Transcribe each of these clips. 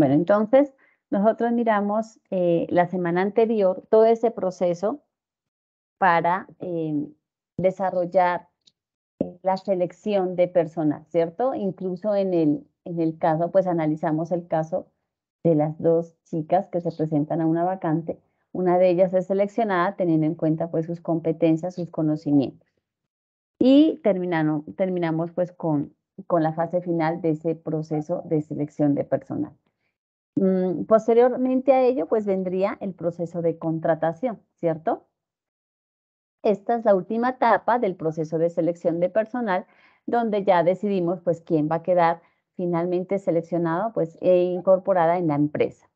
Bueno, entonces nosotros miramos eh, la semana anterior todo ese proceso para eh, desarrollar eh, la selección de personas, ¿cierto? Incluso en el, en el caso, pues analizamos el caso de las dos chicas que se presentan a una vacante. Una de ellas es seleccionada teniendo en cuenta pues sus competencias, sus conocimientos. Y terminamos pues con, con la fase final de ese proceso de selección de personal. Mm, posteriormente a ello, pues vendría el proceso de contratación, ¿cierto? Esta es la última etapa del proceso de selección de personal, donde ya decidimos pues quién va a quedar finalmente seleccionado pues, e incorporada en la empresa.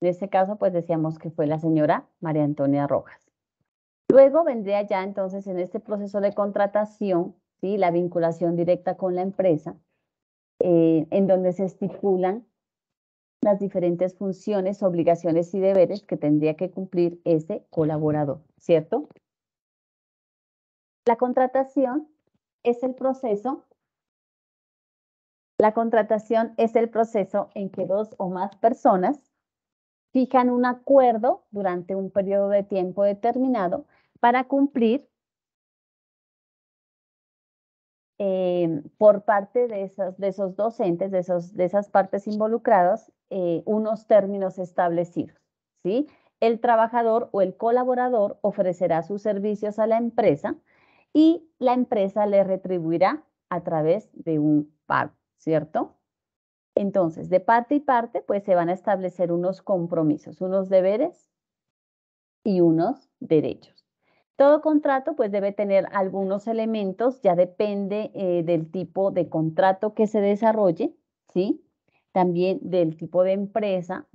En este caso, pues decíamos que fue la señora María Antonia Rojas. Luego vendría ya entonces en este proceso de contratación, ¿sí? la vinculación directa con la empresa, eh, en donde se estipulan las diferentes funciones, obligaciones y deberes que tendría que cumplir ese colaborador, ¿cierto? La contratación es el proceso. La contratación es el proceso en que dos o más personas fijan un acuerdo durante un periodo de tiempo determinado para cumplir Em, por parte de esos, docentes, de, esas partes involucradas, eh, unos términos establecidos. ¿sí? El trabajador o el colaborador ofrecerá sus servicios a la empresa y la empresa le retribuirá a través de un pago, ¿cierto? Entonces, de parte y parte, pues se van a establecer unos compromisos, unos deberes y unos derechos. Todo contrato pues debe tener algunos elementos, ya depende eh, del tipo de contrato que se desarrolle, ¿sí? También del tipo de empresa,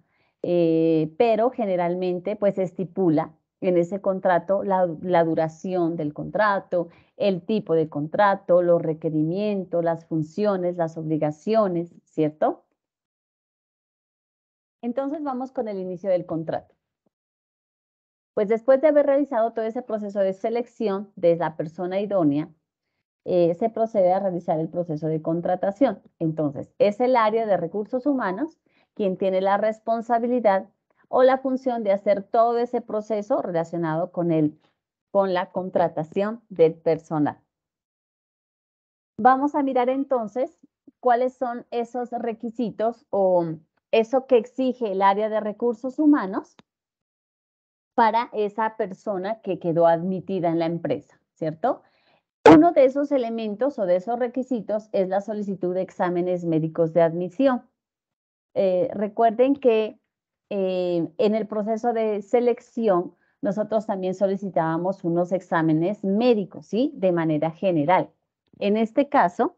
eh, pero generalmente pues estipula en ese contrato la, duración del contrato, el tipo de contrato, los requerimientos, las funciones, las obligaciones, ¿cierto? Entonces vamos con el inicio del contrato. Pues después de haber realizado todo ese proceso de selección de la persona idónea, eh, se procede a realizar el proceso de contratación. Entonces, es el área de recursos humanos quien tiene la responsabilidad o la función de hacer todo ese proceso relacionado con, el, con la contratación del personal. Vamos a mirar entonces cuáles son esos requisitos o eso que exige el área de recursos humanos para esa persona que quedó admitida en la empresa, ¿cierto? Uno de esos elementos o de esos requisitos es la solicitud de exámenes médicos de admisión. Eh, recuerden que eh, en el proceso de selección nosotros también solicitábamos unos exámenes médicos, ¿sí? De manera general. En este caso,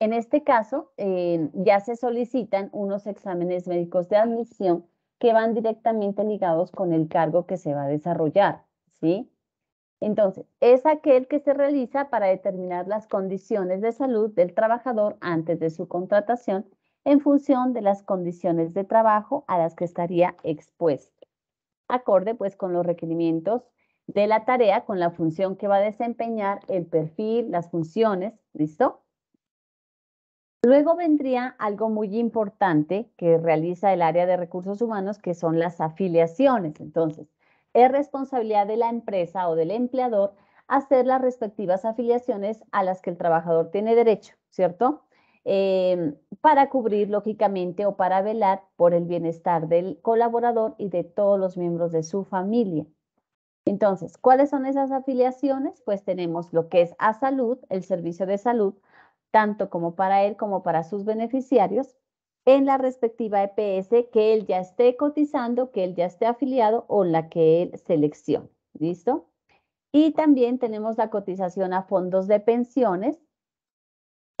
en este caso, eh, ya se solicitan unos exámenes médicos de admisión que van directamente ligados con el cargo que se va a desarrollar, ¿sí? Entonces, es aquel que se realiza para determinar las condiciones de salud del trabajador antes de su contratación en función de las condiciones de trabajo a las que estaría expuesto, acorde pues con los requerimientos de la tarea, con la función que va a desempeñar, el perfil, las funciones, ¿listo? Luego vendría algo muy importante que realiza el área de recursos humanos, que son las afiliaciones. Entonces, es responsabilidad de la empresa o del empleador hacer las respectivas afiliaciones a las que el trabajador tiene derecho, ¿cierto? Em, para cubrir, lógicamente, o para velar por el bienestar del colaborador y de todos los miembros de su familia. Entonces, ¿cuáles son esas afiliaciones? Pues tenemos lo que es a salud, el servicio de salud, tanto como para él como para sus beneficiarios, en la respectiva EPS que él ya esté cotizando, que él ya esté afiliado o la que él seleccione. ¿Listo? Y también tenemos la cotización a fondos de pensiones.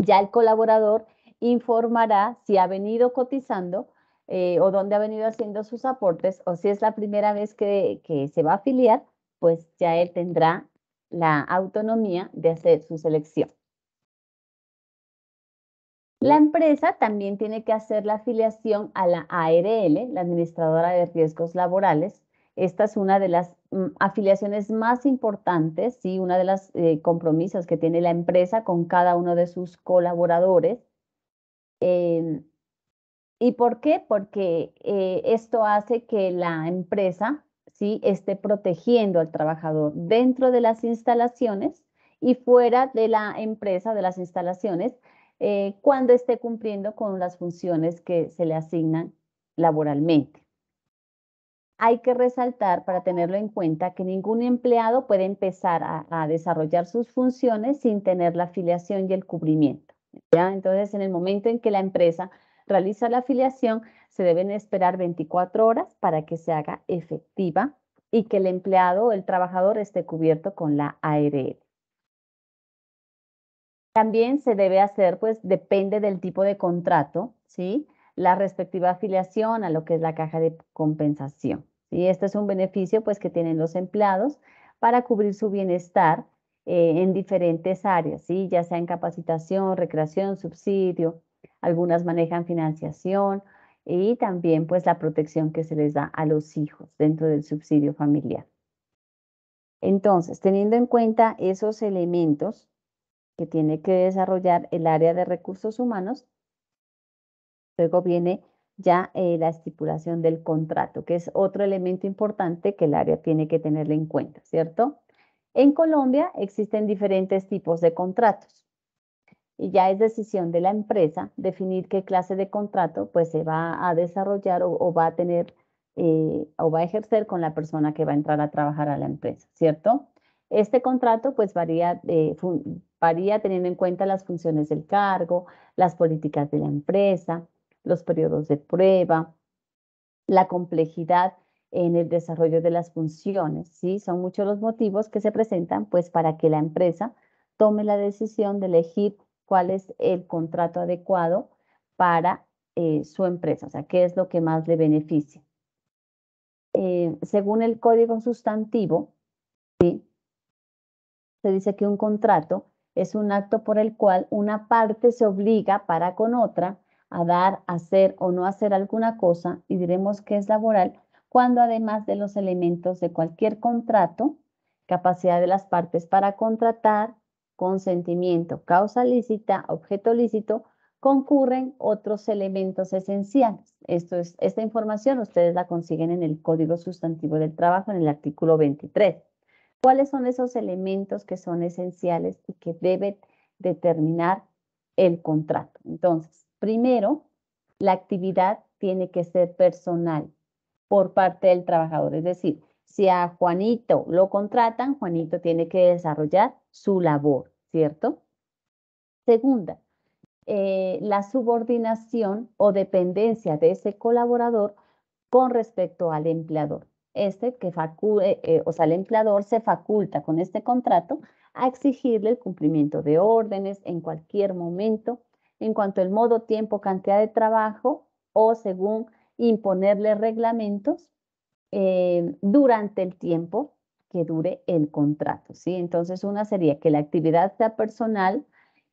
Ya el colaborador informará si ha venido cotizando eh, o dónde ha venido haciendo sus aportes o si es la primera vez que se va a afiliar, pues ya él tendrá la autonomía de hacer su selección. La empresa también tiene que hacer la afiliación a la ARL, la Administradora de Riesgos Laborales. Esta es una de las mm, afiliaciones más importantes, ¿sí? una de las eh, compromisos que tiene la empresa con cada uno de sus colaboradores. Em, ¿Y por qué? Porque eh, esto hace que la empresa ¿sí? esté protegiendo al trabajador dentro de las instalaciones y fuera de la empresa, de las instalaciones, eh, cuando esté cumpliendo con las funciones que se le asignan laboralmente. Hay que resaltar, para tenerlo en cuenta, que ningún empleado puede empezar a, desarrollar sus funciones sin tener la afiliación y el cubrimiento. ¿ya? Entonces, en el momento en que la empresa realiza la afiliación, se deben esperar 24 horas para que se haga efectiva y que el empleado o el trabajador esté cubierto con la ARL. También se debe hacer, pues depende del tipo de contrato, ¿sí? La respectiva afiliación a lo que es la caja de compensación. Y este es un beneficio pues que tienen los empleados para cubrir su bienestar eh, en diferentes áreas, ¿sí? ya sea en capacitación, recreación, subsidio, algunas manejan financiación y también pues la protección que se les da a los hijos dentro del subsidio familiar. Entonces, teniendo en cuenta esos elementos, que tiene que desarrollar el área de recursos humanos. Luego viene ya eh, la estipulación del contrato, que es otro elemento importante que el área tiene que tenerle en cuenta, ¿cierto? En Colombia existen diferentes tipos de contratos y ya es decisión de la empresa definir qué clase de contrato pues se va a desarrollar o, va a tener eh, o va a ejercer con la persona que va a entrar a trabajar a la empresa, ¿cierto? Este contrato pues varía, varía teniendo en cuenta las funciones del cargo, las políticas de la empresa, los periodos de prueba, la complejidad en el desarrollo de las funciones. ¿sí? Son muchos los motivos que se presentan pues, para que la empresa tome la decisión de elegir cuál es el contrato adecuado para eh, su empresa, o sea, qué es lo que más le beneficia. Eh, según el código sustantivo, ¿sí? se dice que un contrato es un acto por el cual una parte se obliga para con otra a dar, hacer o no hacer alguna cosa y diremos que es laboral cuando además de los elementos de cualquier contrato, capacidad de las partes para contratar, consentimiento, causa lícita, objeto lícito, concurren otros elementos esenciales. Esto es, esta información ustedes la consiguen en el Código Sustantivo del Trabajo en el artículo 23. ¿Cuáles son esos elementos que son esenciales y que deben determinar el contrato? Entonces, primero, la actividad tiene que ser personal por parte del trabajador. Es decir, si a Juanito lo contratan, Juanito tiene que desarrollar su labor, ¿cierto? Segunda, eh, la subordinación o dependencia de ese colaborador con respecto al empleador este que eh, eh, o sea, el empleador se faculta con este contrato a exigirle el cumplimiento de órdenes en cualquier momento, en cuanto al modo, tiempo, cantidad de trabajo o según imponerle reglamentos eh, durante el tiempo que dure el contrato, ¿sí? Entonces, una sería que la actividad sea personal,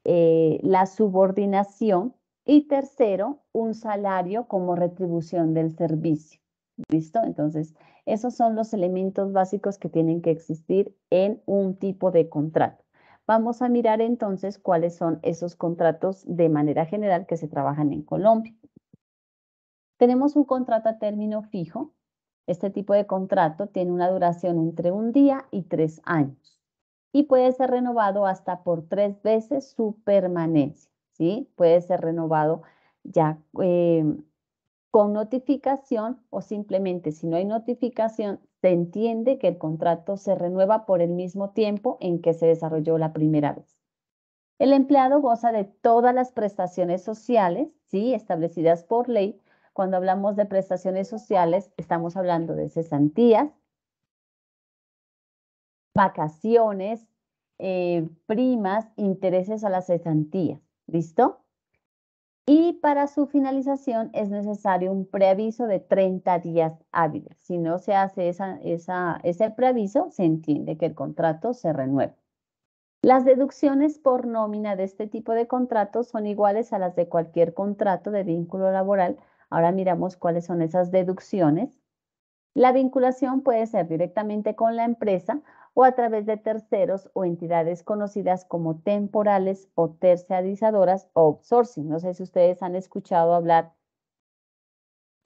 la subordinación y tercero, un salario como retribución del servicio. ¿Listo? Entonces, esos son los elementos básicos que tienen que existir en un tipo de contrato. Vamos a mirar entonces cuáles son esos contratos de manera general que se trabajan en Colombia. Tenemos un contrato a término fijo. Este tipo de contrato tiene una duración entre un día y tres años y puede ser renovado hasta por tres veces su permanencia. ¿sí? Puede ser renovado ya eh, con notificación o simplemente si no hay notificación, se entiende que el contrato se renueva por el mismo tiempo en que se desarrolló la primera vez. El empleado goza de todas las prestaciones sociales, sí, establecidas por ley. Cuando hablamos de prestaciones sociales, estamos hablando de cesantías, vacaciones, eh, primas, intereses a las cesantías. ¿Listo? y para su finalización es necesario un preaviso de 30 días hábiles. Si no se hace ese preaviso, se entiende que el contrato se renueva. Las deducciones por nómina de este tipo de contratos son iguales a las de cualquier contrato de vínculo laboral. Ahora miramos cuáles son esas deducciones. La vinculación puede ser directamente con la empresa o a través de terceros o entidades conocidas como temporales o terciarizadoras o outsourcing. No sé si ustedes han escuchado hablar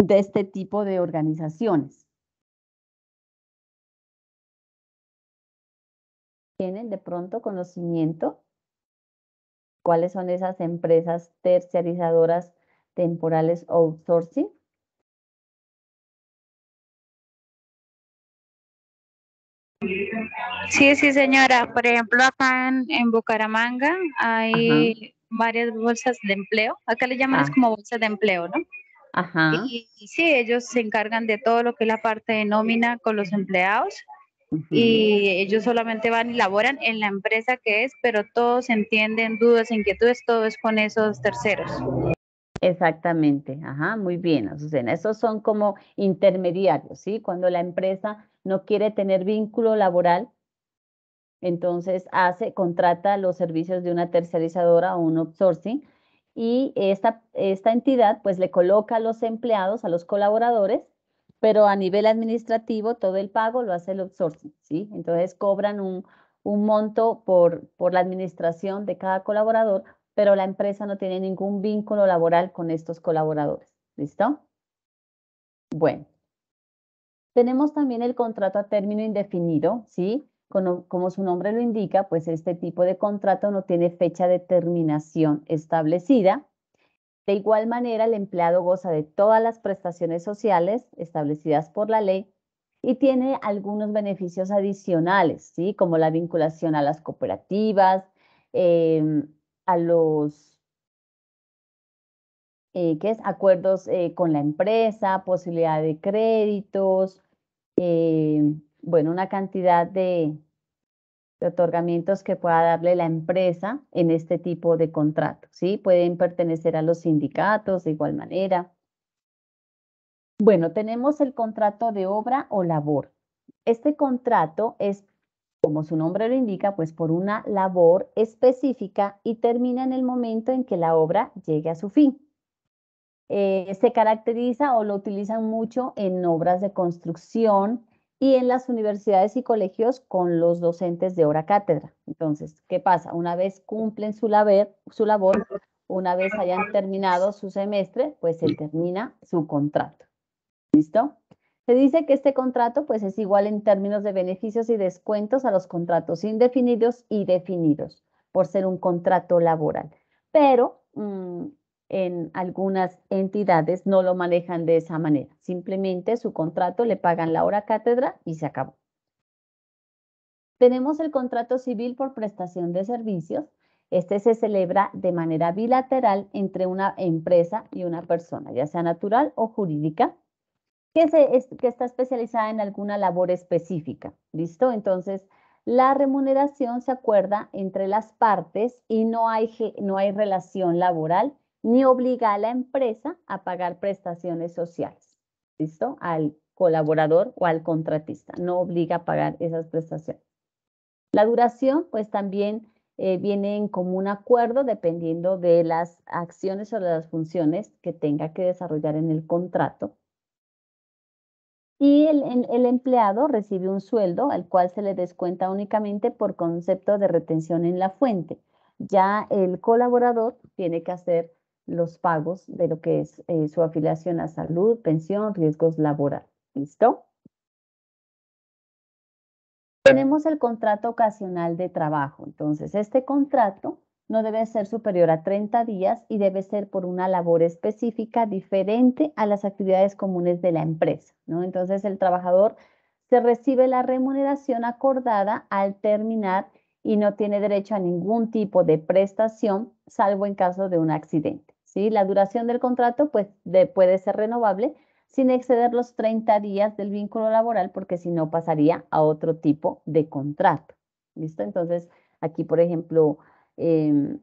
de este tipo de organizaciones. ¿Tienen de pronto conocimiento? ¿Cuáles son esas empresas terciarizadoras temporales o outsourcing? Sí, sí, señora. Por ejemplo, acá en, Bucaramanga hay varias bolsas de empleo. Acá le llaman ah. como bolsa de empleo, ¿no? Ajá. Y, sí, ellos se encargan de todo lo que es la parte de nómina con los empleados. Y ellos solamente van y laboran en la empresa que es, pero todos entienden dudas, inquietudes, todo es con esos terceros. Exactamente, ajá, muy bien, Azucena. Esos son como intermediarios, ¿sí? Cuando la empresa no quiere tener vínculo laboral entonces hace, contrata los servicios de una tercerizadora o un outsourcing y esta, esta entidad pues le coloca a los empleados, a los colaboradores, pero a nivel administrativo todo el pago lo hace el outsourcing, ¿sí? Entonces cobran un, un monto por, por la administración de cada colaborador, pero la empresa no tiene ningún vínculo laboral con estos colaboradores, ¿listo? Bueno, tenemos también el contrato a término indefinido, ¿sí? Como, su nombre lo indica, pues este tipo de contrato no tiene fecha de terminación establecida. De igual manera, el empleado goza de todas las prestaciones sociales establecidas por la ley y tiene algunos beneficios adicionales, ¿sí? como la vinculación a las cooperativas, em, a los eh, es? acuerdos eh, con la empresa, posibilidad de créditos, em, bueno, una cantidad de, otorgamientos que pueda darle la empresa en este tipo de contrato, ¿sí? Pueden pertenecer a los sindicatos de igual manera. Bueno, tenemos el contrato de obra o labor. Este contrato es, como su nombre lo indica, pues por una labor específica y termina en el momento en que la obra llegue a su fin. Eh, se caracteriza o lo utilizan mucho en obras de construcción, y en las universidades y colegios con los docentes de hora cátedra. Entonces, ¿qué pasa? Una vez cumplen su, su labor, una vez hayan terminado su semestre, pues se termina su contrato. ¿Listo? Se dice que este contrato pues es igual en términos de beneficios y descuentos a los contratos indefinidos y definidos por ser un contrato laboral. Pero mm, en algunas entidades no lo manejan de esa manera. Simplemente su contrato le pagan la hora cátedra y se acabó. Tenemos el contrato civil por prestación de servicios. Este se celebra de manera bilateral entre una empresa y una persona, ya sea natural o jurídica, que, que está especializada en alguna labor específica. ¿Listo? Entonces, la remuneración se acuerda entre las partes y no hay, no hay relación laboral ni obliga a la empresa a pagar prestaciones sociales, ¿listo? Al colaborador o al contratista, no obliga a pagar esas prestaciones. La duración, pues también eh, viene en común acuerdo dependiendo de las acciones o de las funciones que tenga que desarrollar en el contrato. Y el empleado recibe un sueldo al cual se le descuenta únicamente por concepto de retención en la fuente. Ya el colaborador tiene que hacer los pagos de lo que es eh, su afiliación a salud, pensión, riesgos laborales. ¿Listo? Tenemos el contrato ocasional de trabajo. Entonces, este contrato no debe ser superior a 30 días y debe ser por una labor específica diferente a las actividades comunes de la empresa. ¿no? Entonces, el trabajador se recibe la remuneración acordada al terminar y no tiene derecho a ningún tipo de prestación, salvo en caso de un accidente. ¿sí? La duración del contrato pues, puede ser renovable sin exceder los 30 días del vínculo laboral porque si no pasaría a otro tipo de contrato. ¿Listo? Entonces, aquí, por ejemplo, em,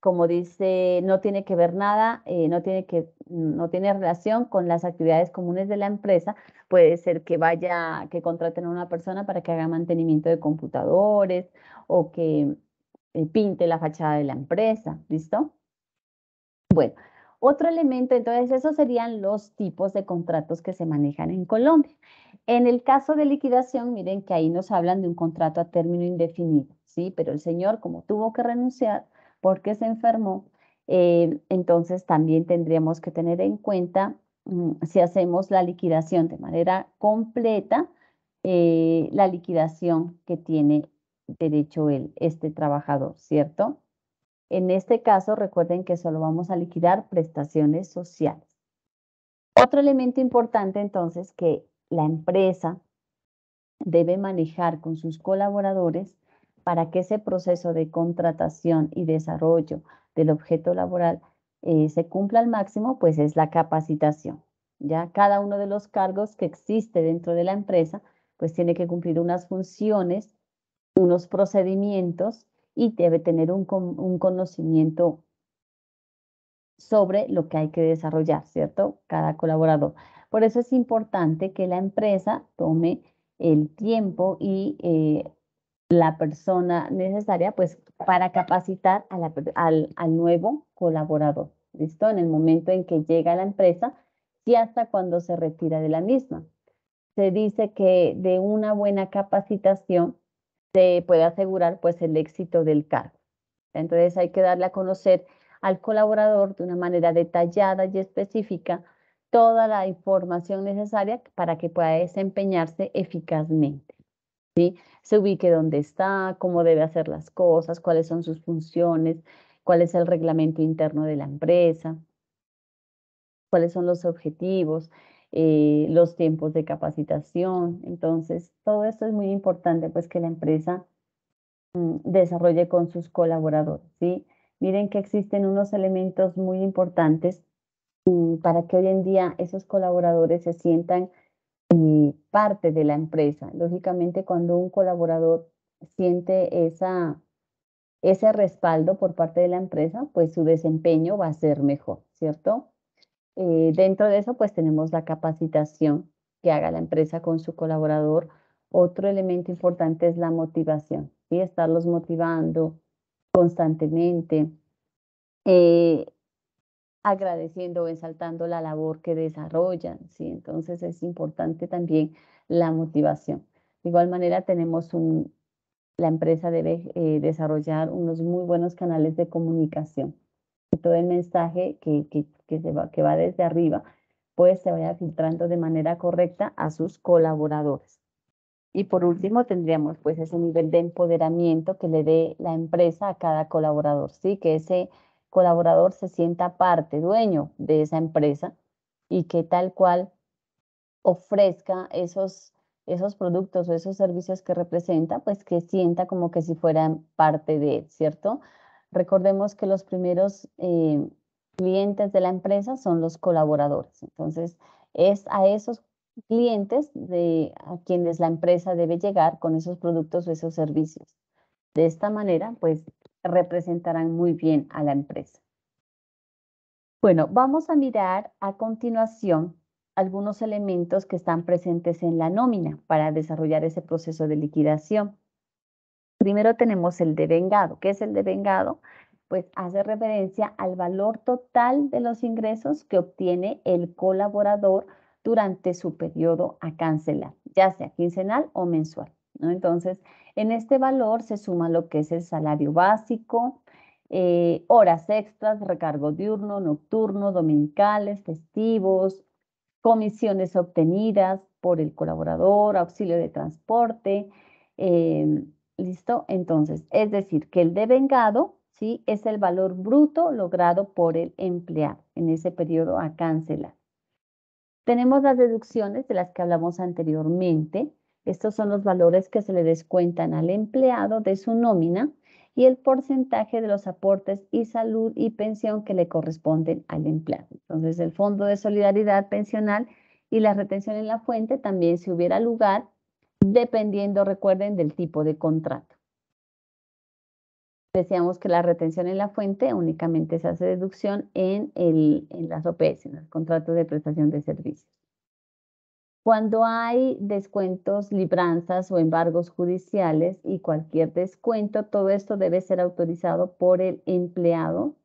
como dice, no tiene que ver nada, eh, no, tiene que, no tiene relación con las actividades comunes de la empresa. Puede ser que vaya, que contraten a una persona para que haga mantenimiento de computadores o que eh, pinte la fachada de la empresa, ¿listo? Bueno, otro elemento, entonces, esos serían los tipos de contratos que se manejan en Colombia. En el caso de liquidación, miren que ahí nos hablan de un contrato a término indefinido, ¿sí? Pero el señor, como tuvo que renunciar porque se enfermó, eh, entonces también tendríamos que tener en cuenta mm, si hacemos la liquidación de manera completa, eh, la liquidación que tiene derecho el, este trabajador, ¿cierto? En este caso, recuerden que solo vamos a liquidar prestaciones sociales. Otro elemento importante entonces que la empresa debe manejar con sus colaboradores para que ese proceso de contratación y desarrollo del objeto laboral eh, se cumpla al máximo, pues es la capacitación. Ya cada uno de los cargos que existe dentro de la empresa, pues tiene que cumplir unas funciones, unos procedimientos y debe tener un, conocimiento sobre lo que hay que desarrollar, ¿cierto? Cada colaborador. Por eso es importante que la empresa tome el tiempo y eh, la persona necesaria, pues, para capacitar al, al, nuevo colaborador, ¿listo? En el momento en que llega a la empresa y hasta cuando se retira de la misma. Se dice que de una buena capacitación se puede asegurar pues el éxito del cargo. Entonces hay que darle a conocer al colaborador de una manera detallada y específica toda la información necesaria para que pueda desempeñarse eficazmente. ¿sí? Se ubique dónde está, cómo debe hacer las cosas, cuáles son sus funciones, cuál es el reglamento interno de la empresa, cuáles son los objetivos, eh, los tiempos de capacitación. Entonces, todo esto es muy importante, pues que la empresa mm, desarrolle con sus colaboradores, ¿sí? Miren que existen unos elementos muy importantes mm, para que hoy en día esos colaboradores se sientan eh, parte de la empresa. Lógicamente, cuando un colaborador siente esa, ese respaldo por parte de la empresa, pues su desempeño va a ser mejor, ¿cierto? Eh, dentro de eso, pues tenemos la capacitación que haga la empresa con su colaborador. Otro elemento importante es la motivación, y estarlos motivando constantemente, eh, agradeciendo o ensaltando la labor que desarrollan. ¿sí? Entonces es importante también la motivación. De igual manera, tenemos un, la empresa debe eh, desarrollar unos muy buenos canales de comunicación todo el mensaje que, que, se va, que va desde arriba, pues se vaya filtrando de manera correcta a sus colaboradores. Y por último, tendríamos pues ese nivel de empoderamiento que le dé la empresa a cada colaborador, ¿sí? Que ese colaborador se sienta parte, dueño de esa empresa y que tal cual ofrezca esos, esos productos o esos servicios que representa, pues que sienta como que si fueran parte de él, ¿cierto? Recordemos que los primeros eh, clientes de la empresa son los colaboradores. Entonces, es a esos clientes de, a quienes la empresa debe llegar con esos productos o esos servicios. De esta manera, pues, representarán muy bien a la empresa. Bueno, vamos a mirar a continuación algunos elementos que están presentes en la nómina para desarrollar ese proceso de liquidación. Primero tenemos el devengado. ¿Qué es el devengado? Pues hace referencia al valor total de los ingresos que obtiene el colaborador durante su periodo a cancelar, ya sea quincenal o mensual. ¿no? Entonces, en este valor se suma lo que es el salario básico, eh, horas extras, recargo diurno, nocturno, dominicales, festivos, comisiones obtenidas por el colaborador, auxilio de transporte, eh, ¿Listo? Entonces, es decir, que el devengado ¿sí? es el valor bruto logrado por el empleado en ese periodo a cancelar. Tenemos las deducciones de las que hablamos anteriormente. Estos son los valores que se le descuentan al empleado de su nómina y el porcentaje de los aportes y salud y pensión que le corresponden al empleado. Entonces, el Fondo de Solidaridad Pensional y la retención en la fuente también, si hubiera lugar, dependiendo, recuerden, del tipo de contrato. Decíamos que la retención en la fuente únicamente se hace deducción en, las OPS, en los contratos de prestación de servicios. Cuando hay descuentos, libranzas o embargos judiciales y cualquier descuento, todo esto debe ser autorizado por el empleado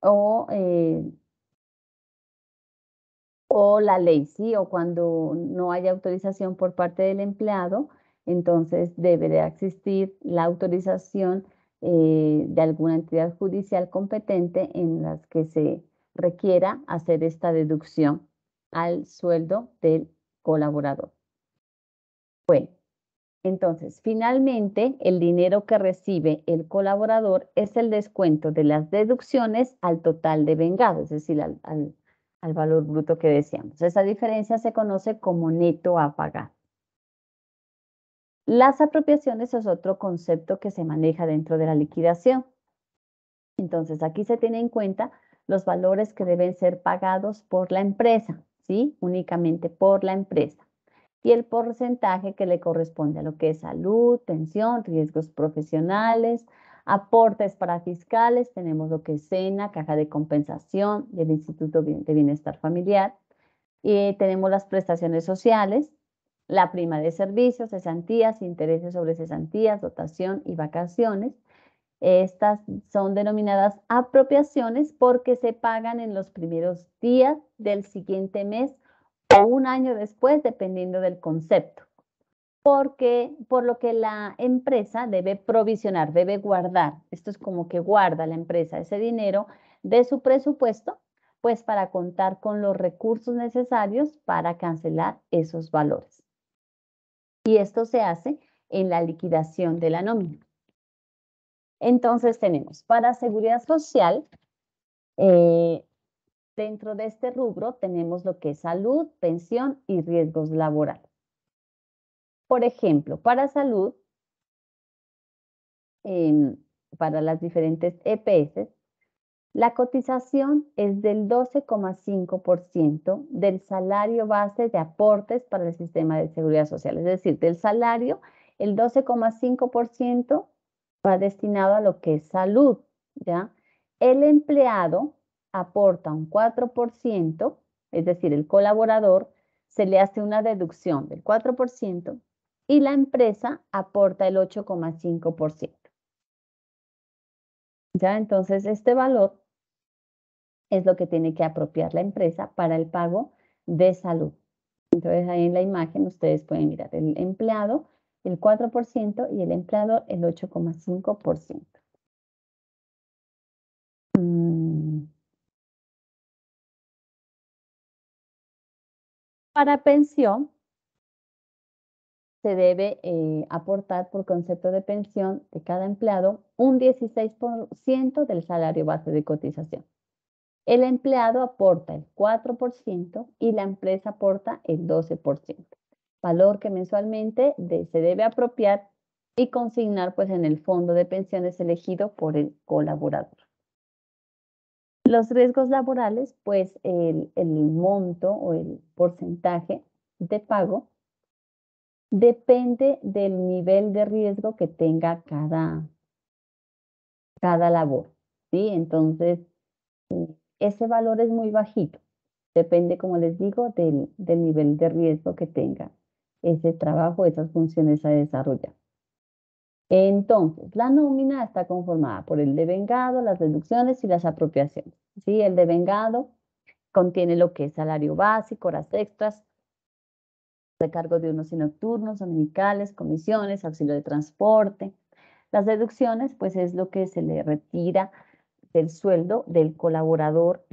o eh, o la ley, sí, o cuando no haya autorización por parte del empleado, entonces debe de existir la autorización eh, de alguna entidad judicial competente en las que se requiera hacer esta deducción al sueldo del colaborador. Bueno, entonces, finalmente, el dinero que recibe el colaborador es el descuento de las deducciones al total de vengado, es decir, al al valor bruto que decíamos. Esa diferencia se conoce como neto a pagar. Las apropiaciones es otro concepto que se maneja dentro de la liquidación. Entonces, aquí se tiene en cuenta los valores que deben ser pagados por la empresa, ¿sí? Únicamente por la empresa. Y el porcentaje que le corresponde a lo que es salud, pensión, riesgos profesionales, Aportes para fiscales, tenemos lo que es SENA, Caja de Compensación del Instituto de Bienestar Familiar. y tenemos las prestaciones sociales, la prima de servicios, cesantías, intereses sobre cesantías, dotación y vacaciones. Estas son denominadas apropiaciones porque se pagan en los primeros días del siguiente mes o un año después, dependiendo del concepto porque por lo que la empresa debe provisionar, debe guardar. Esto es como que guarda la empresa ese dinero de su presupuesto, pues para contar con los recursos necesarios para cancelar esos valores. Y esto se hace en la liquidación de la nómina. Entonces tenemos para seguridad social, eh, dentro de este rubro tenemos lo que es salud, pensión y riesgos laborales. Por ejemplo, para salud, em, para las diferentes EPS, la cotización es del 12,5% del salario base de aportes para el sistema de seguridad social. Es decir, del salario, el 12,5% va destinado a lo que es salud. ¿ya? El empleado aporta un 4%, es decir, el colaborador se le hace una deducción del 4% y la empresa aporta el 8,5%. Ya, entonces este valor es lo que tiene que apropiar la empresa para el pago de salud. Entonces ahí en la imagen ustedes pueden mirar el empleado el 4% y el empleado, el 8,5%. Mm. Para pensión, se debe eh, aportar por concepto de pensión de cada empleado un 16% del salario base de cotización. El empleado aporta el 4% y la empresa aporta el 12%, valor que mensualmente se debe apropiar y consignar pues en el fondo de pensiones elegido por el colaborador. Los riesgos laborales, pues el monto o el porcentaje de pago depende del nivel de riesgo que tenga cada, cada labor. ¿sí? Entonces, eh, ese valor es muy bajito. Depende, como les digo, del, nivel de riesgo que tenga ese trabajo, esas funciones a desarrollar. Entonces, la nómina está conformada por el devengado, las deducciones y las apropiaciones. ¿sí? El devengado contiene lo que es salario básico, horas extras, de de diurnos y nocturnos, dominicales, comisiones, auxilio de transporte. Las deducciones, pues es lo que se le retira del sueldo del colaborador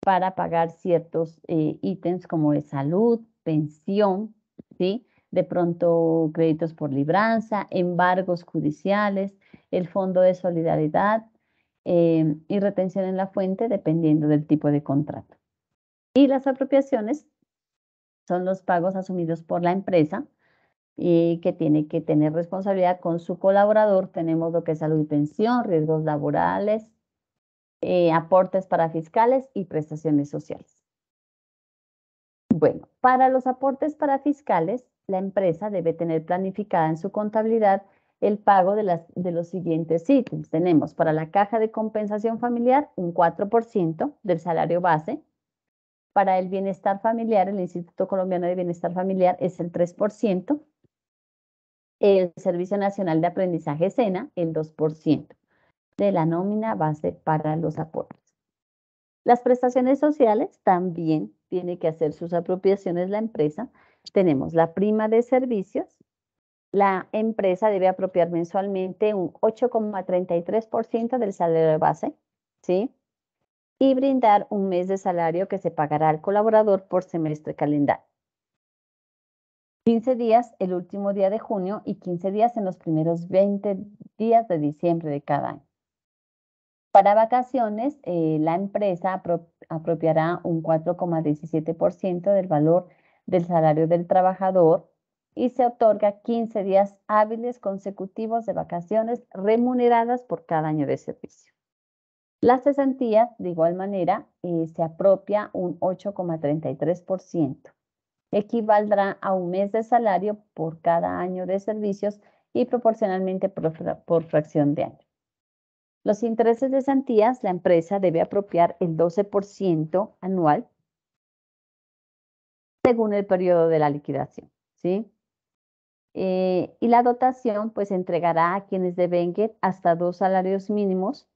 para pagar ciertos eh, ítems como de salud, pensión, de pronto créditos por libranza, embargos judiciales, el fondo de solidaridad em, y retención en la fuente dependiendo del tipo de contrato. Y las apropiaciones son los pagos asumidos por la empresa y eh, que tiene que tener responsabilidad con su colaborador. Tenemos lo que es salud y pensión, riesgos laborales, eh, aportes para fiscales y prestaciones sociales. Bueno, para los aportes para fiscales, la empresa debe tener planificada en su contabilidad el pago de, de los siguientes ítems. Tenemos para la caja de compensación familiar un 4% del salario base, para el bienestar familiar, el Instituto Colombiano de Bienestar Familiar es el 3%. El Servicio Nacional de Aprendizaje SENA, el 2% de la nómina base para los aportes. Las prestaciones sociales también tiene que hacer sus apropiaciones la empresa. Tenemos la prima de servicios. La empresa debe apropiar mensualmente un 8,33% del salario de base, ¿sí? y brindar un mes de salario que se pagará al colaborador por semestre calendario. 15 días el último día de junio y 15 días en los primeros 20 días de diciembre de cada año. Para vacaciones, eh, la empresa apropiará un 4,17% del valor del salario del trabajador y se otorga 15 días hábiles consecutivos de vacaciones remuneradas por cada año de servicio. Las cesantías, de igual manera, eh, se apropia un 8,33%. Equivaldrá a un mes de salario por cada año de servicios y proporcionalmente por, fracción de año. Los intereses de cesantías, la empresa debe apropiar el 12% anual según el periodo de la liquidación, ¿sí? Eh, y la dotación, pues, entregará a quienes devenguen hasta dos salarios mínimos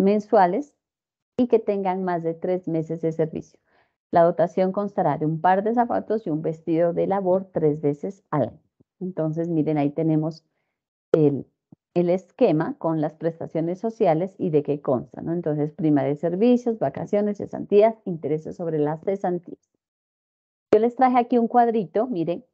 mensuales y que tengan más de tres meses de servicio. La dotación constará de un par de zapatos y un vestido de labor tres veces al año. Entonces, miren, ahí tenemos el, esquema con las prestaciones sociales y de qué consta, ¿no? Entonces, prima de servicios, vacaciones, cesantías, intereses sobre las cesantías. Yo les traje aquí un cuadrito, miren,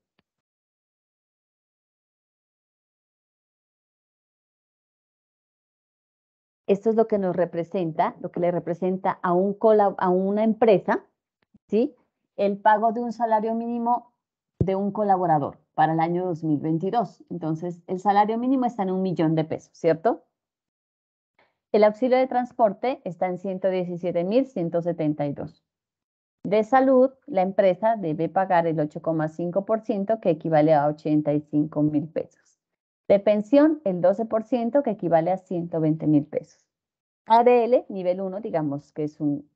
Esto es lo que nos representa, lo que le representa a, un a una empresa, ¿sí? El pago de un salario mínimo de un colaborador para el año 2022. Entonces, el salario mínimo está en un millón de pesos, ¿cierto? El auxilio de transporte está en 117.172. De salud, la empresa debe pagar el 8,5% que equivale a 85,000 pesos. De pensión, el 12%, que equivale a 120 mil pesos. ADL, nivel 1, digamos que es un,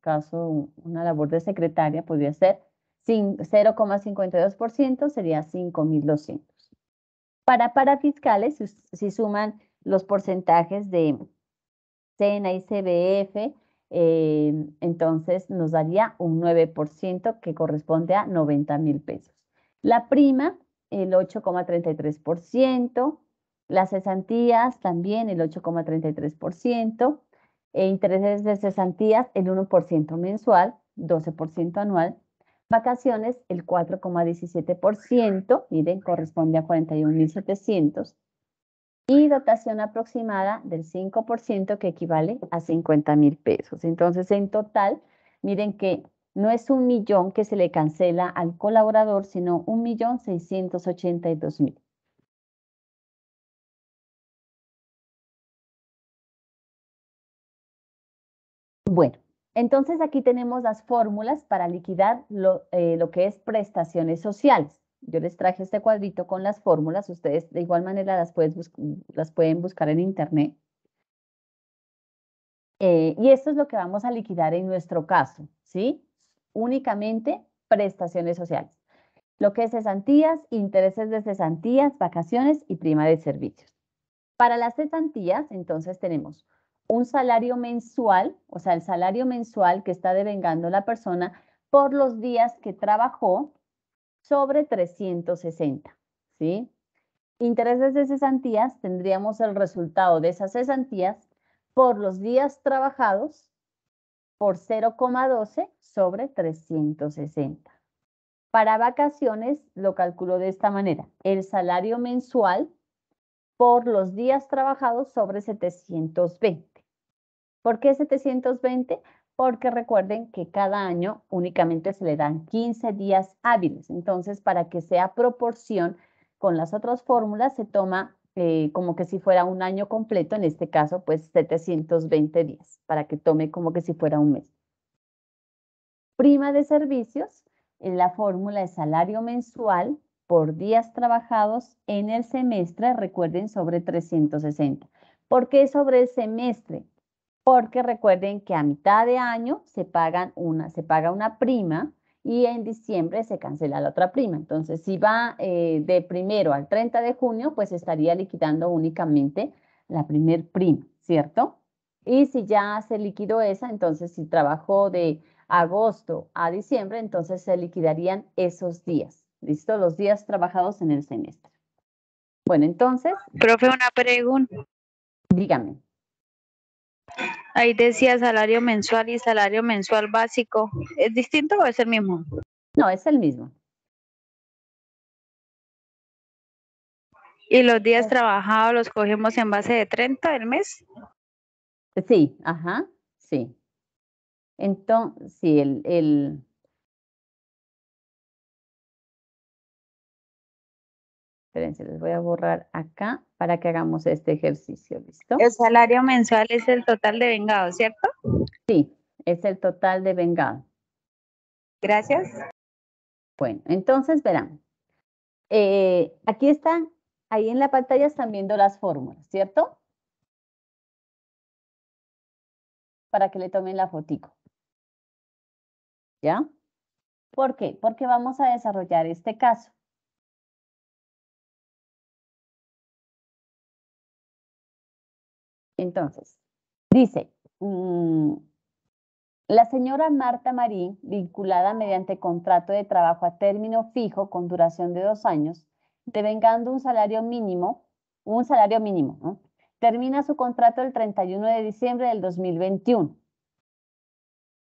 caso, una labor de secretaria, podría ser 0,52%, sería 5.200. Para parafiscales, si, si suman los porcentajes de CENA y CBF, em, entonces nos daría un 9% que corresponde a 90 mil pesos. La prima el 8,33%, las cesantías también el 8,33%, e intereses de cesantías el 1% mensual, 12% anual, vacaciones el 4,17%, miren, corresponde a 41.700, y dotación aproximada del 5% que equivale a 50 mil pesos. Entonces, en total, miren que no es un millón que se le cancela al colaborador, sino un millón seiscientos ochenta y dos mil. Bueno, entonces aquí tenemos las fórmulas para liquidar lo, eh, que es prestaciones sociales. Yo les traje este cuadrito con las fórmulas. Ustedes de igual manera las, pueden buscar en internet. Eh, y esto es lo que vamos a liquidar en nuestro caso, ¿sí? únicamente prestaciones sociales, lo que es cesantías, intereses de cesantías, vacaciones y prima de servicios. Para las cesantías, entonces tenemos un salario mensual, o sea, el salario mensual que está devengando la persona por los días que trabajó sobre 360, ¿sí? Intereses de cesantías, tendríamos el resultado de esas cesantías por los días trabajados por 0,12 sobre 360. Para vacaciones lo calculo de esta manera. El salario mensual por los días trabajados sobre 720. ¿Por qué 720? Porque recuerden que cada año únicamente se le dan 15 días hábiles. Entonces, para que sea proporción con las otras fórmulas, se toma eh, como que si fuera un año completo, en este caso, pues 720 días, para que tome como que si fuera un mes. Prima de servicios, en la fórmula de salario mensual por días trabajados en el semestre, recuerden, sobre 360. ¿Por qué sobre el semestre? Porque recuerden que a mitad de año se, pagan una, se paga una prima y en diciembre se cancela la otra prima. Entonces, si va eh, de primero al 30 de junio, pues estaría liquidando únicamente la primer prima, ¿cierto? Y si ya se liquidó esa, entonces si trabajó de agosto a diciembre, entonces se liquidarían esos días, ¿listo? Los días trabajados en el semestre. Bueno, entonces... Profe, una pregunta. Dígame. Ahí decía salario mensual y salario mensual básico. ¿Es distinto o es el mismo? No, es el mismo. ¿Y los días trabajados los cogemos en base de 30 del mes? Sí, ajá, sí. Entonces, sí, el, el, Espérense, les voy a borrar acá para que hagamos este ejercicio, ¿listo? El salario mensual es el total de vengado, ¿cierto? Sí, es el total de vengado. Gracias. Bueno, entonces verán. Eh, aquí están, ahí en la pantalla están viendo las fórmulas, ¿cierto? Para que le tomen la fotico. ¿Ya? ¿Por qué? Porque vamos a desarrollar este caso. Entonces, dice, mm, la señora Marta Marín, vinculada mediante contrato de trabajo a término fijo con duración de dos años, devengando un salario mínimo, un salario mínimo, termina su contrato el 31 de diciembre del 2021.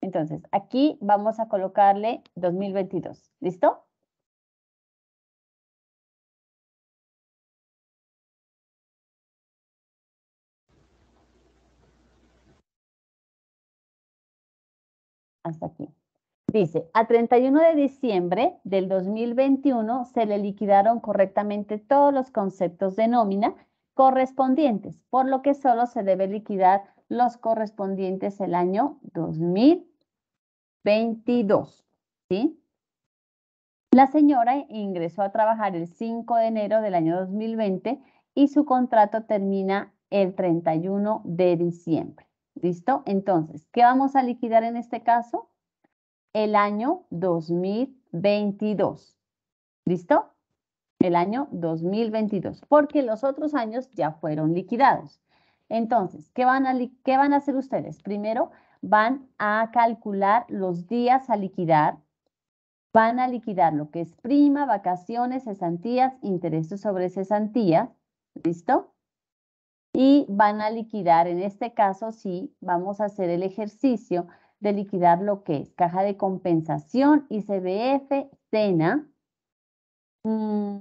Entonces, aquí vamos a colocarle 2022. ¿Listo? hasta aquí. Dice, a 31 de diciembre del 2021 se le liquidaron correctamente todos los conceptos de nómina correspondientes, por lo que solo se debe liquidar los correspondientes el año 2022. ¿sí? La señora ingresó a trabajar el 5 de enero del año 2020 y su contrato termina el 31 de diciembre. ¿Listo? Entonces, ¿qué vamos a liquidar en este caso? El año 2022. ¿Listo? El año 2022, porque los otros años ya fueron liquidados. Entonces, ¿qué van a, qué van a hacer ustedes? Primero, van a calcular los días a liquidar. Van a liquidar lo que es prima, vacaciones, cesantías, intereses sobre cesantías. ¿Listo? y van a liquidar, en este caso sí, vamos a hacer el ejercicio de liquidar lo que es caja de compensación, ICBF, cena, mm.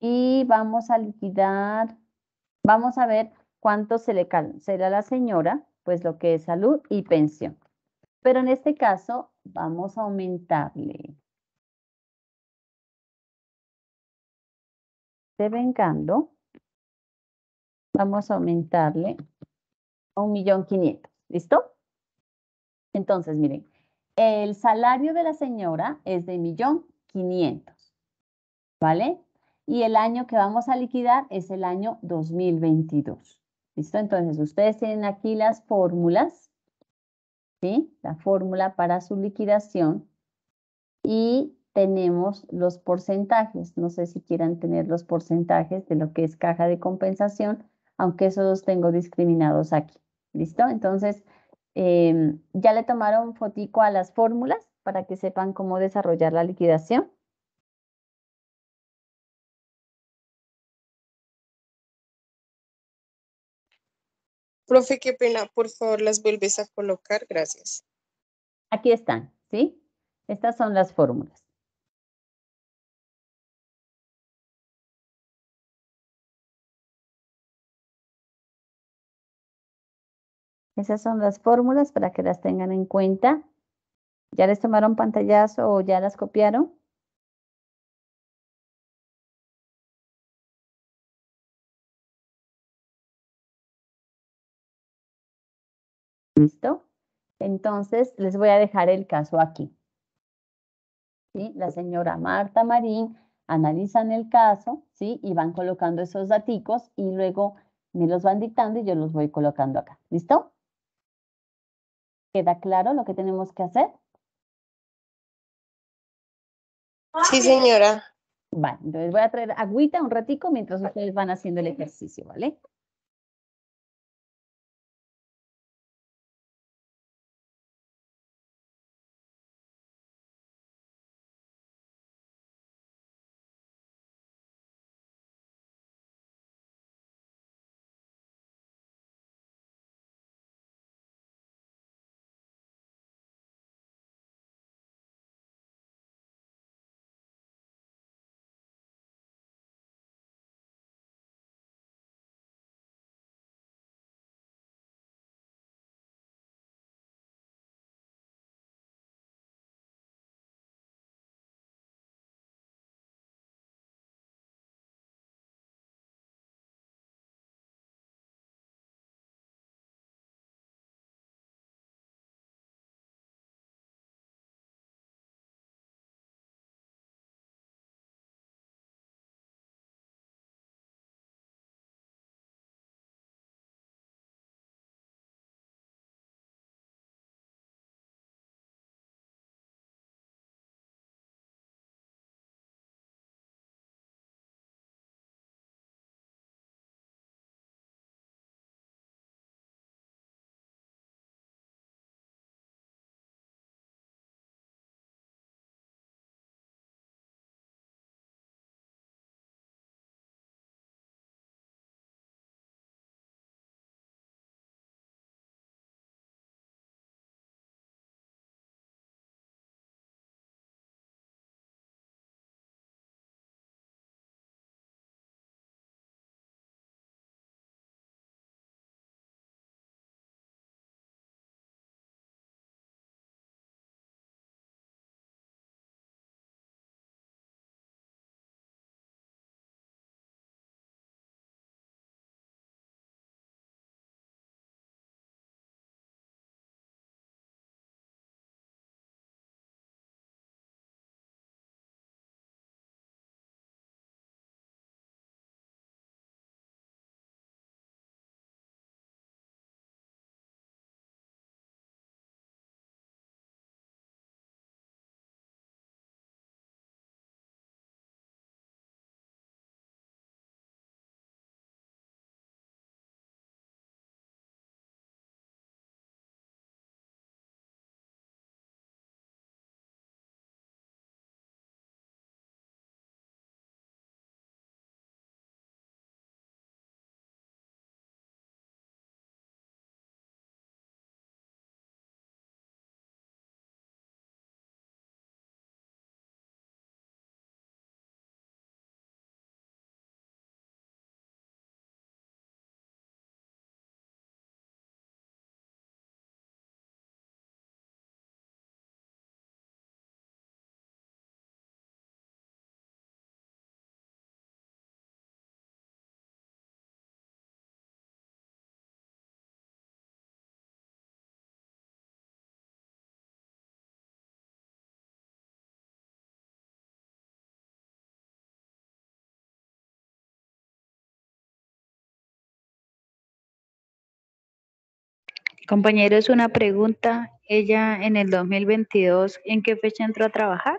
y vamos a liquidar, vamos a ver cuánto se le cancela a la señora, pues lo que es salud y pensión. Pero en este caso vamos a aumentarle vengando vamos a aumentarle a quinientos. ¿listo? Entonces, miren, el salario de la señora es de 1.500.000, ¿vale? Y el año que vamos a liquidar es el año 2022, ¿listo? Entonces, ustedes tienen aquí las fórmulas, ¿sí? La fórmula para su liquidación y tenemos los porcentajes. No sé si quieran tener los porcentajes de lo que es caja de compensación, aunque esos los tengo discriminados aquí. ¿Listo? Entonces, em, ya le tomaron fotico a las fórmulas para que sepan cómo desarrollar la liquidación. Profe, qué pena, por favor, las vuelves a colocar, gracias. Aquí están, ¿sí? Estas son las fórmulas. Esas son las fórmulas para que las tengan en cuenta. ¿Ya les tomaron pantallazo o ya las copiaron? ¿Listo? Entonces, les voy a dejar el caso aquí. ¿Sí? La señora Marta Marín analizan el caso, ¿sí? Y van colocando esos daticos y luego me los van dictando y yo los voy colocando acá. ¿Listo? ¿Queda claro lo que tenemos que hacer? Sí, señora. Vale, entonces voy a traer agüita un ratico mientras ustedes van haciendo el ejercicio, ¿vale? Compañero, es una pregunta. Ella en el 2022, ¿en qué fecha entró a trabajar?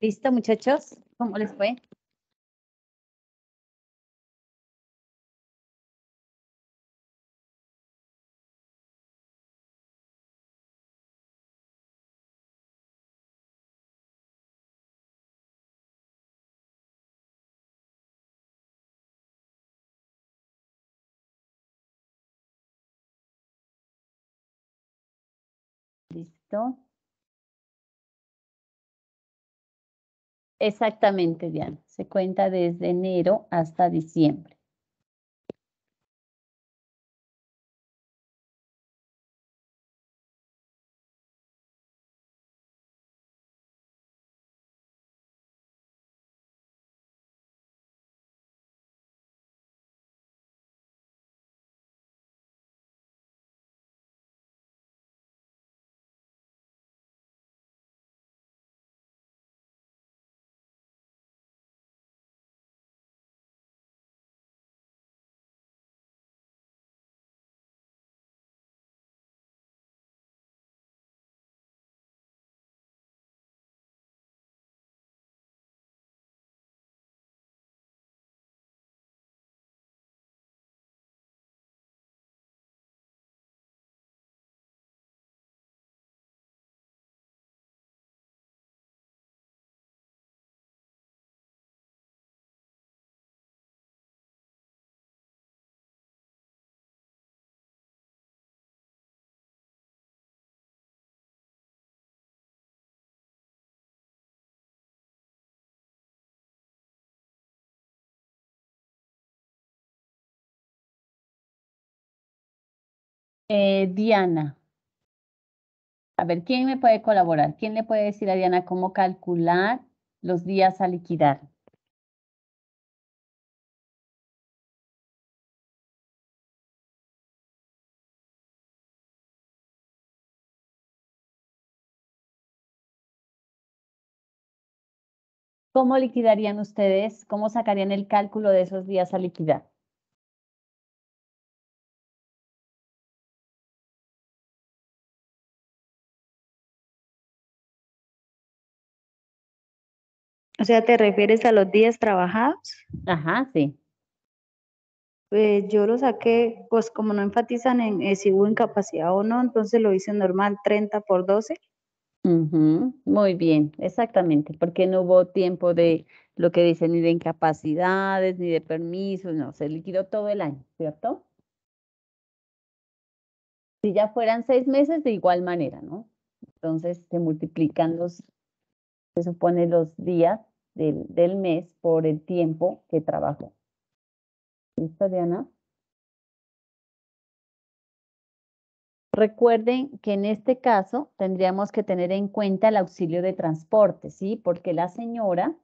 ¿Listo, muchachos? ¿Cómo les fue? ¿Listo? Exactamente, Diana. Se cuenta desde enero hasta diciembre. Eh, Diana. A ver, ¿quién me puede colaborar? ¿Quién le puede decir a Diana cómo calcular los días a liquidar? ¿Cómo liquidarían ustedes? ¿Cómo sacarían el cálculo de esos días a liquidar? O sea, ¿te refieres a los días trabajados? Ajá, sí. Pues yo lo saqué, pues como no enfatizan en eh, si hubo incapacidad o no, entonces lo hice normal, 30 por 12. Muy bien, exactamente, porque no hubo tiempo de lo que dicen ni de incapacidades, ni de permisos, no, se liquidó todo el año, ¿cierto? Si ya fueran seis meses, de igual manera, ¿no? Entonces se multiplican los, se supone los días del, mes por el tiempo que trabajó. ¿Listo, Diana? Recuerden que en este caso tendríamos que tener en cuenta el auxilio de transporte, ¿sí? Porque la señora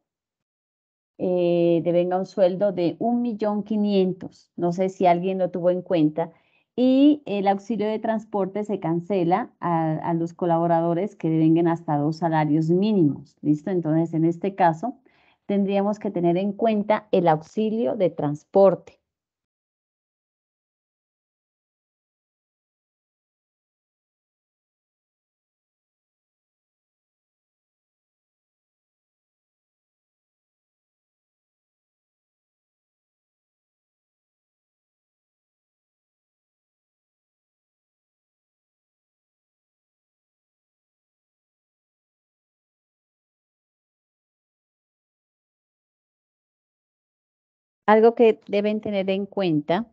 eh, un sueldo de quinientos. No sé si alguien lo tuvo en cuenta y el auxilio de transporte se cancela a, los colaboradores que vengan hasta dos salarios mínimos. ¿Listo? Entonces, en este caso, tendríamos que tener en cuenta el auxilio de transporte. Algo que deben tener en cuenta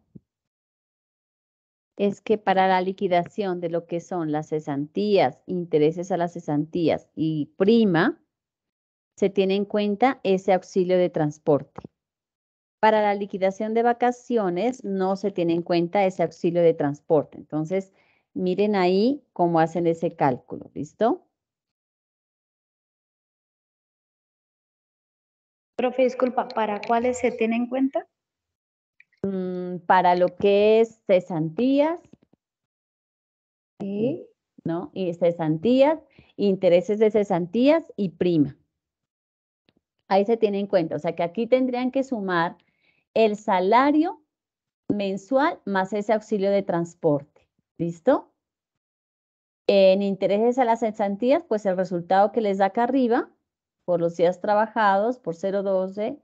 es que para la liquidación de lo que son las cesantías, intereses a las cesantías y prima, se tiene en cuenta ese auxilio de transporte. Para la liquidación de vacaciones no se tiene en cuenta ese auxilio de transporte. Entonces, miren ahí cómo hacen ese cálculo, ¿listo? Profe, disculpa, ¿para cuáles se tiene en cuenta? Mm, para lo que es cesantías, sí. ¿no? Y cesantías, intereses de cesantías y prima. Ahí se tiene en cuenta, o sea que aquí tendrían que sumar el salario mensual más ese auxilio de transporte, ¿listo? En intereses a las cesantías, pues el resultado que les da acá arriba, por los días trabajados, por 0,12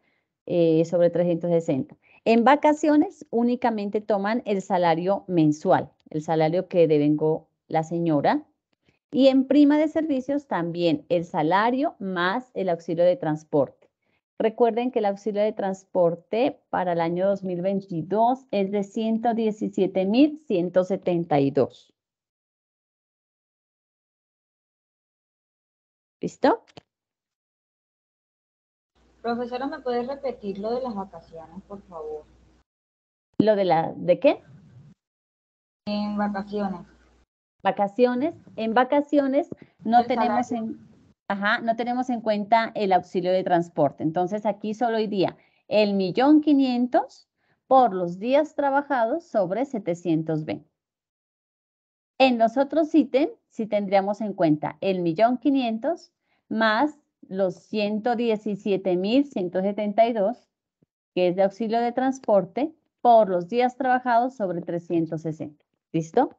eh, sobre 360. En vacaciones únicamente toman el salario mensual, el salario que devengó la señora. Y en prima de servicios también el salario más el auxilio de transporte. Recuerden que el auxilio de transporte para el año 2022 es de 117.172. ¿Listo? Profesora, ¿me puedes repetir lo de las vacaciones, por favor? ¿Lo de la de qué? En vacaciones. Vacaciones. En vacaciones no tenemos en ajá, no tenemos en cuenta el auxilio de transporte. Entonces aquí solo iría el millón quinientos por los días trabajados sobre B. En los otros ítems, sí tendríamos en cuenta el millón quinientos más los 117.172, que es de auxilio de transporte, por los días trabajados sobre 360. ¿Listo?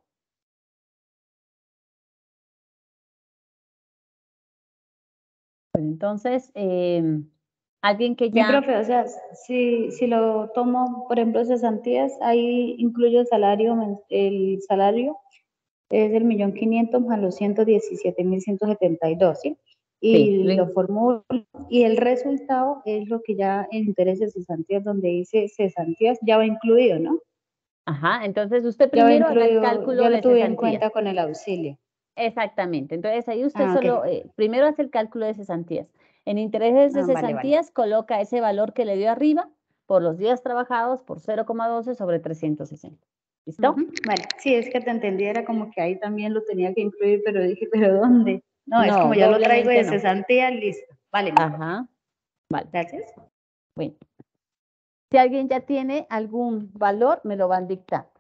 Entonces, em, alguien que ya... Sí, profe, o sea, si, lo tomo, por ejemplo, cesantías, ahí incluye el salario, el salario es el millón quinientos más los 117.172, ¿sí? y lo Y el resultado es lo que ya en intereses de cesantías, donde dice cesantías, ya va incluido, ¿no? Ajá, entonces usted primero hace el cálculo lo de tuve en cuenta con el auxilio. Exactamente, entonces ahí usted ah, solo, eh, primero hace el cálculo de cesantías. En intereses de ah, cesantías coloca ese valor que le dio arriba por los días trabajados por 0,12 sobre 360. ¿Listo? sí, es que te entendí, era como que ahí también lo tenía que incluir, pero dije, ¿pero dónde? No, es como ya lo traigo de cesantía, listo. Vale. Ajá. Vale. Gracias. Bueno. Si alguien ya tiene algún valor, me lo van a dictar.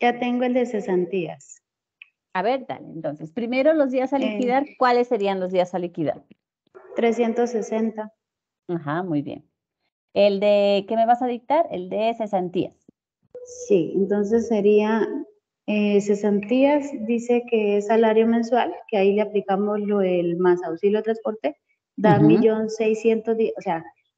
Ya tengo el de cesantías. A ver, dale. Entonces, primero los días a eh, liquidar. ¿Cuáles serían los días a liquidar? 360. Ajá, muy bien. ¿El de qué me vas a dictar? El de sesantías. Sí, entonces sería sesantías, eh, dice que es salario mensual, que ahí le aplicamos lo del más auxilio transporte, da millón o sea,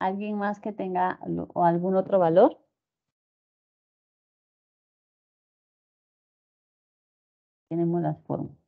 ¿Alguien más que tenga o algún otro valor? Tenemos las formas.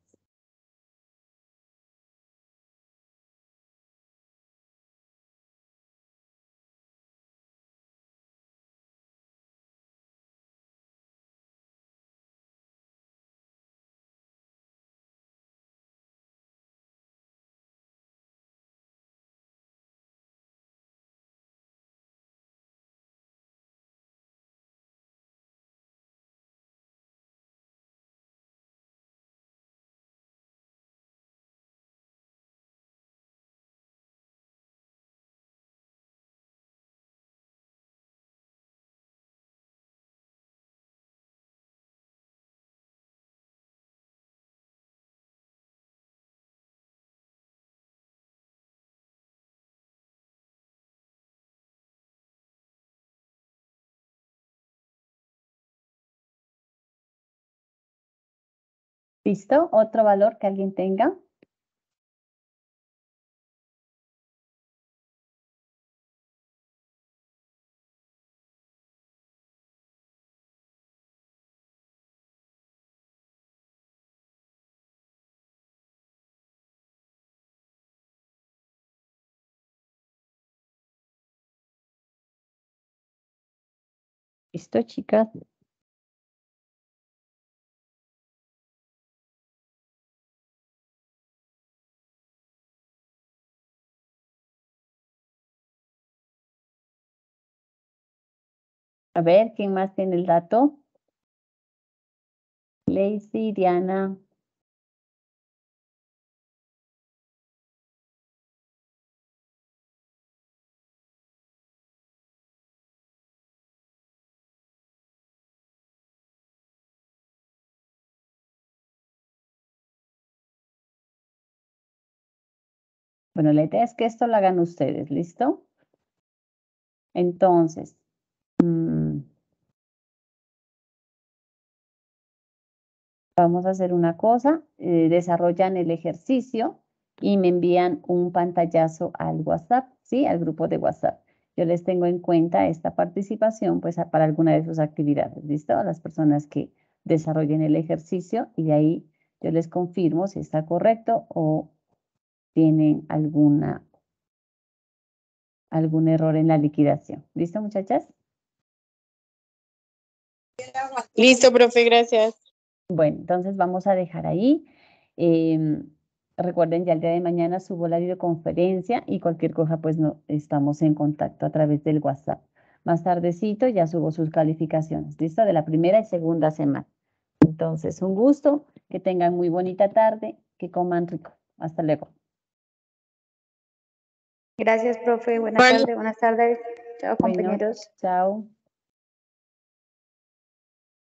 ¿Listo? Otro valor que alguien tenga. ¿Listo, chicas? A ver, ¿quién más tiene el dato? Lacey, Diana. Bueno, la idea es que esto lo hagan ustedes, ¿listo? Entonces, vamos a hacer una cosa, eh, desarrollan el ejercicio y me envían un pantallazo al WhatsApp, ¿sí? Al grupo de WhatsApp. Yo les tengo en cuenta esta participación pues para alguna de sus actividades, ¿listo? las personas que desarrollen el ejercicio y ahí yo les confirmo si está correcto o tienen alguna algún error en la liquidación. ¿Listo, muchachas? Listo, profe, gracias. Bueno, entonces vamos a dejar ahí. Em, recuerden, ya el día de mañana subo la videoconferencia y cualquier cosa, pues no, estamos en contacto a través del WhatsApp. Más tardecito ya subo sus calificaciones, ¿listo? De la primera y segunda semana. Entonces, un gusto, que tengan muy bonita tarde, que coman rico. Hasta luego. Gracias, profe. Buenas tardes, buenas tardes. Chao, compañeros. chao.